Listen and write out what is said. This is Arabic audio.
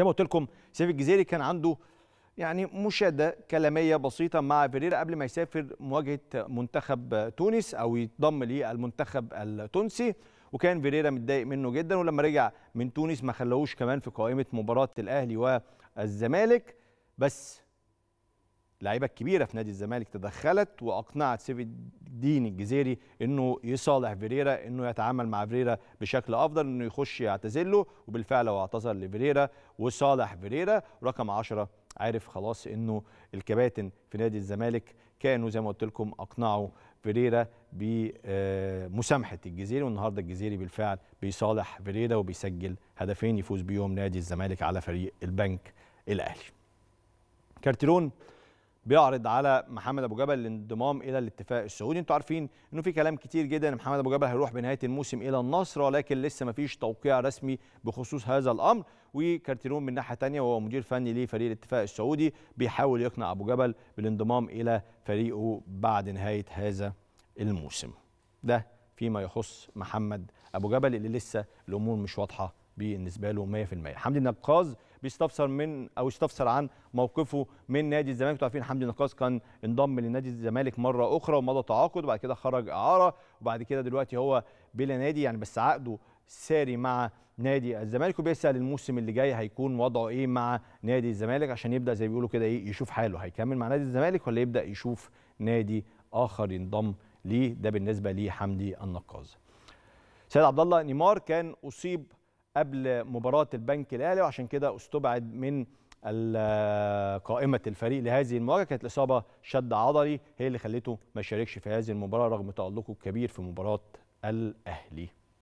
زي ما قلت لكم سيف الجزيري كان عنده يعني مشاده كلاميه بسيطه مع فيريرا قبل ما يسافر مواجهه منتخب تونس او يتضم للمنتخب التونسي وكان فيريرا متضايق منه جدا ولما رجع من تونس ما خلوش كمان في قائمه مباراه الاهلي والزمالك بس لعيبه كبيره في نادي الزمالك تدخلت واقنعت سيف الدين الجزيري انه يصالح فيريرا انه يتعامل مع فيريرا بشكل افضل انه يخش يعتذر له وبالفعل هو اعتذر لفيريرا وصالح فيريرا رقم 10 عارف خلاص انه الكباتن في نادي الزمالك كانوا زي ما قلت لكم اقنعوا فيريرا بمسامحه الجزيري والنهارده الجزيري بالفعل بيصالح فيريرا وبيسجل هدفين يفوز بيهم نادي الزمالك على فريق البنك الاهلي كارتيرون بيعرض على محمد ابو جبل الانضمام الى الاتفاق السعودي انتوا عارفين انه في كلام كتير جدا ان محمد ابو جبل هيروح بنهايه الموسم الى النصر ولكن لسه ما فيش توقيع رسمي بخصوص هذا الامر وكارتيرون من ناحيه ثانيه وهو مدير فني لفريق الاتفاق السعودي بيحاول يقنع ابو جبل بالانضمام الى فريقه بعد نهايه هذا الموسم ده فيما يخص محمد ابو جبل اللي لسه الامور مش واضحه بالنسبه له 100% حمدي النقاز بيستفسر من او استفسر عن موقفه من نادي الزمالك انتوا عارفين حمدي النقاز كان انضم لنادي الزمالك مره اخرى ومضى تعاقد وبعد كده خرج اعاره وبعد كده دلوقتي هو بلا نادي يعني بس عقده ساري مع نادي الزمالك وبيسال الموسم اللي جاي هيكون وضعه ايه مع نادي الزمالك عشان يبدا زي بيقولوا كده ايه يشوف حاله هيكمل مع نادي الزمالك ولا يبدا يشوف نادي اخر ينضم ليه ده بالنسبه لحمدي النقاز سيد عبد الله نيمار كان اصيب قبل مباراه البنك الاهلي وعشان كده استبعد من قائمه الفريق لهذه المواجهه كانت الاصابه شد عضلي هي اللي خلته ما يشاركش في هذه المباراه رغم تالقه الكبير في مباراه الاهلي